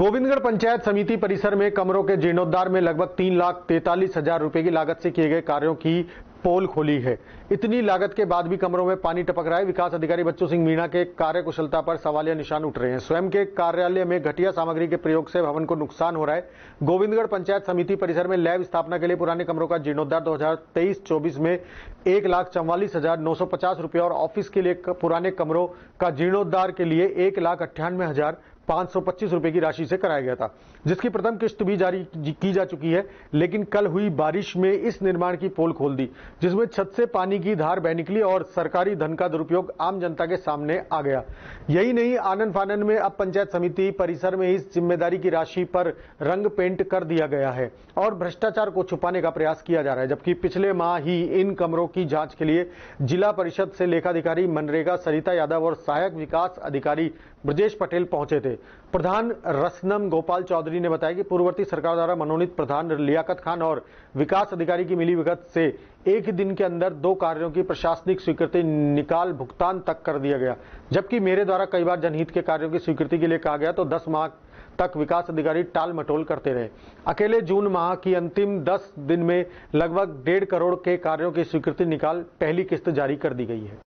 गोविंदगढ़ पंचायत समिति परिसर में कमरों के जीर्णोद्वार में लगभग तीन लाख तैतालीस हजार रुपए की लागत से किए गए कार्यों की पोल खोली है इतनी लागत के बाद भी कमरों में पानी टपक रहा है विकास अधिकारी बच्चू सिंह मीणा के कार्य कुशलता पर सवालिया निशान उठ रहे हैं स्वयं के कार्यालय में घटिया सामग्री के प्रयोग से भवन को नुकसान हो रहा है गोविंदगढ़ पंचायत समिति परिसर में लैब स्थापना के लिए पुराने कमरों का जीर्णोद्वार दो 24 में एक लाख चौवालीस हजार नौ सौ पचास रुपये और ऑफिस के लिए पुराने कमरों का जीर्णोद्वार के लिए एक लाख अट्ठानवे हजार 525 रुपए की राशि से कराया गया था जिसकी प्रथम किश्त भी जारी की जा चुकी है लेकिन कल हुई बारिश में इस निर्माण की पोल खोल दी जिसमें छत से पानी की धार बह निकली और सरकारी धन का दुरुपयोग आम जनता के सामने आ गया यही नहीं आनंद फानंद में अब पंचायत समिति परिसर में इस जिम्मेदारी की राशि पर रंग पेंट कर दिया गया है और भ्रष्टाचार को छुपाने का प्रयास किया जा रहा है जबकि पिछले माह ही इन कमरों की जांच के लिए जिला परिषद से लेखाधिकारी मनरेगा सरिता यादव और सहायक विकास अधिकारी ब्रजेश पटेल पहुंचे थे प्रधान रसनम गोपाल चौधरी ने बताया कि पूर्ववर्ती सरकार द्वारा मनोनीत प्रधान लियाकत खान और विकास अधिकारी की मिली विगत से एक ही दिन के अंदर दो कार्यों की प्रशासनिक स्वीकृति निकाल भुगतान तक कर दिया गया जबकि मेरे द्वारा कई बार जनहित के कार्यों की स्वीकृति के लिए कहा गया तो दस माह तक विकास अधिकारी टाल मटोल करते रहे अकेले जून माह की अंतिम दस दिन में लगभग डेढ़ करोड़ के कार्यों की स्वीकृति निकाल पहली किस्त जारी कर दी गई है